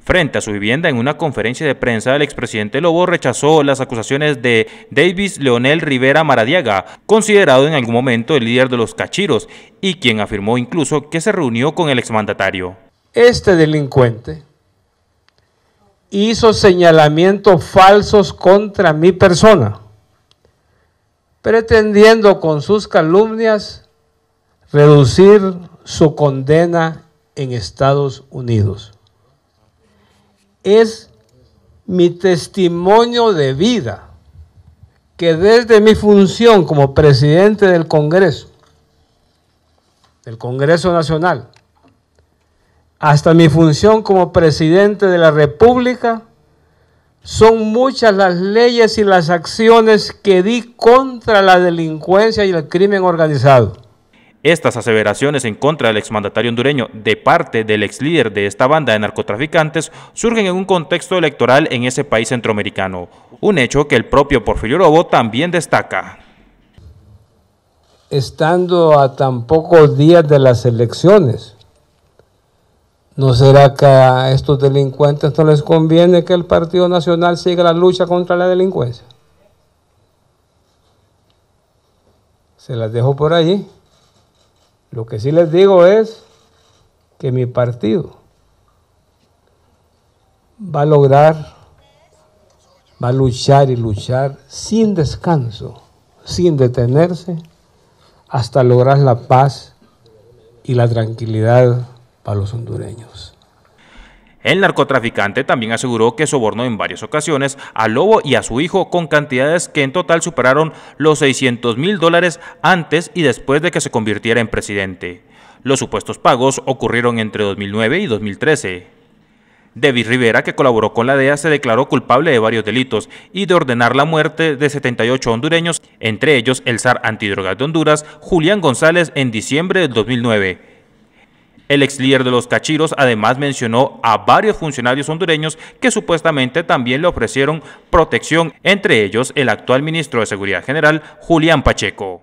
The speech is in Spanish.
Frente a su vivienda, en una conferencia de prensa, el expresidente Lobo rechazó las acusaciones de Davis Leonel Rivera Maradiaga, considerado en algún momento el líder de los cachiros, y quien afirmó incluso que se reunió con el exmandatario. Este delincuente hizo señalamientos falsos contra mi persona, pretendiendo con sus calumnias reducir su condena en Estados Unidos es mi testimonio de vida, que desde mi función como presidente del Congreso, del Congreso Nacional, hasta mi función como presidente de la República, son muchas las leyes y las acciones que di contra la delincuencia y el crimen organizado. Estas aseveraciones en contra del exmandatario hondureño de parte del ex líder de esta banda de narcotraficantes surgen en un contexto electoral en ese país centroamericano, un hecho que el propio Porfirio Lobo también destaca. Estando a tan pocos días de las elecciones, ¿no será que a estos delincuentes no les conviene que el Partido Nacional siga la lucha contra la delincuencia? Se las dejo por allí. Lo que sí les digo es que mi partido va a lograr, va a luchar y luchar sin descanso, sin detenerse, hasta lograr la paz y la tranquilidad para los hondureños. El narcotraficante también aseguró que sobornó en varias ocasiones a Lobo y a su hijo con cantidades que en total superaron los 600 mil dólares antes y después de que se convirtiera en presidente. Los supuestos pagos ocurrieron entre 2009 y 2013. David Rivera, que colaboró con la DEA, se declaró culpable de varios delitos y de ordenar la muerte de 78 hondureños, entre ellos el zar antidrogas de Honduras, Julián González, en diciembre de 2009. El ex líder de los cachiros además mencionó a varios funcionarios hondureños que supuestamente también le ofrecieron protección, entre ellos el actual ministro de Seguridad General, Julián Pacheco.